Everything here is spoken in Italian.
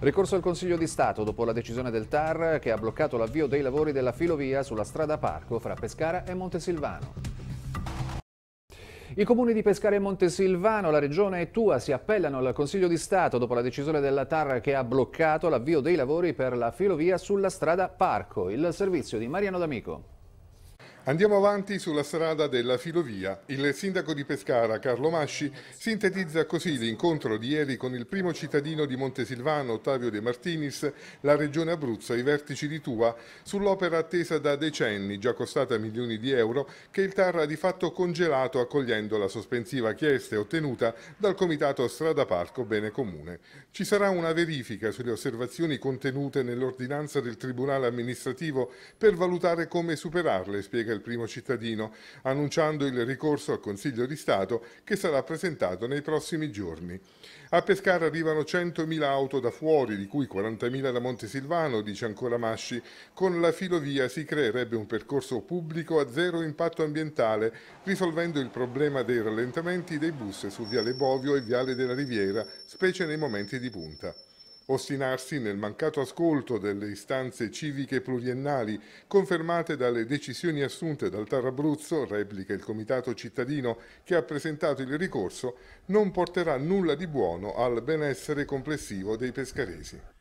Ricorso al Consiglio di Stato dopo la decisione del TAR che ha bloccato l'avvio dei lavori della filovia sulla strada Parco fra Pescara e Montesilvano. I comuni di Pescara e Montesilvano, la regione e Tua si appellano al Consiglio di Stato dopo la decisione della TAR che ha bloccato l'avvio dei lavori per la filovia sulla strada Parco. Il servizio di Mariano D'Amico. Andiamo avanti sulla strada della filovia. Il sindaco di Pescara, Carlo Masci, sintetizza così l'incontro di ieri con il primo cittadino di Montesilvano, Ottavio De Martinis, la regione Abruzzo e i vertici di Tua, sull'opera attesa da decenni, già costata milioni di euro, che il TAR ha di fatto congelato accogliendo la sospensiva chiesta e ottenuta dal Comitato Strada Parco Bene Comune. Ci sarà una verifica sulle osservazioni contenute nell'ordinanza del Tribunale amministrativo per valutare come superarle, spiega il del primo cittadino, annunciando il ricorso al Consiglio di Stato che sarà presentato nei prossimi giorni. A Pescara arrivano 100.000 auto da fuori, di cui 40.000 da Montesilvano, dice ancora Masci. Con la filovia si creerebbe un percorso pubblico a zero impatto ambientale, risolvendo il problema dei rallentamenti dei bus su Viale Bovio e Viale della Riviera, specie nei momenti di punta ostinarsi nel mancato ascolto delle istanze civiche pluriennali confermate dalle decisioni assunte dal Tar Abruzzo, replica il comitato cittadino che ha presentato il ricorso, non porterà nulla di buono al benessere complessivo dei pescaresi.